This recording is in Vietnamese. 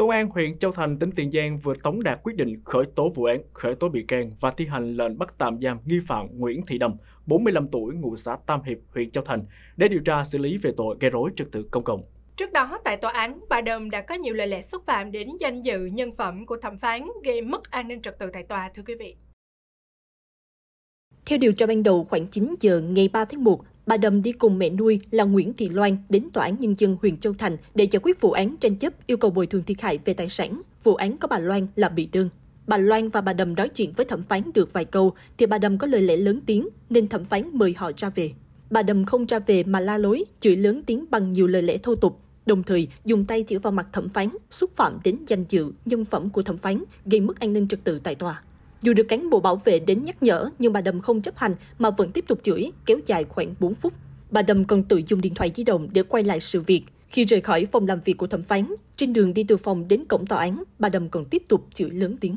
Công an huyện Châu Thành, tỉnh Tiền Giang vừa tống đạt quyết định khởi tố vụ án, khởi tố bị can và thi hành lệnh bắt tạm giam nghi phạm Nguyễn Thị Đầm, 45 tuổi, ngụ xã Tam Hiệp, huyện Châu Thành, để điều tra xử lý về tội gây rối trật tự công cộng. Trước đó, tại tòa án, bà Đầm đã có nhiều lời lẽ xúc phạm đến danh dự nhân phẩm của thẩm phán gây mất an ninh trật tự tại tòa, thưa quý vị. Theo điều tra ban đầu, khoảng 9 giờ ngày 3 tháng 1, bà Đầm đi cùng mẹ nuôi là Nguyễn Thị Loan đến Tòa án Nhân dân huyện Châu Thành để giải quyết vụ án tranh chấp yêu cầu bồi thường thiệt hại về tài sản. Vụ án có bà Loan là bị đơn. Bà Loan và bà Đầm nói chuyện với thẩm phán được vài câu thì bà Đầm có lời lẽ lớn tiếng nên thẩm phán mời họ ra về. Bà Đầm không ra về mà la lối, chửi lớn tiếng bằng nhiều lời lẽ thô tục, đồng thời dùng tay chỉ vào mặt thẩm phán, xúc phạm đến danh dự, nhân phẩm của thẩm phán, gây mất an ninh trật tự tại tòa. Dù được cán bộ bảo vệ đến nhắc nhở nhưng bà Đầm không chấp hành mà vẫn tiếp tục chửi, kéo dài khoảng 4 phút. Bà Đầm còn tự dùng điện thoại di động để quay lại sự việc. Khi rời khỏi phòng làm việc của thẩm phán, trên đường đi từ phòng đến cổng tòa án, bà Đầm còn tiếp tục chửi lớn tiếng.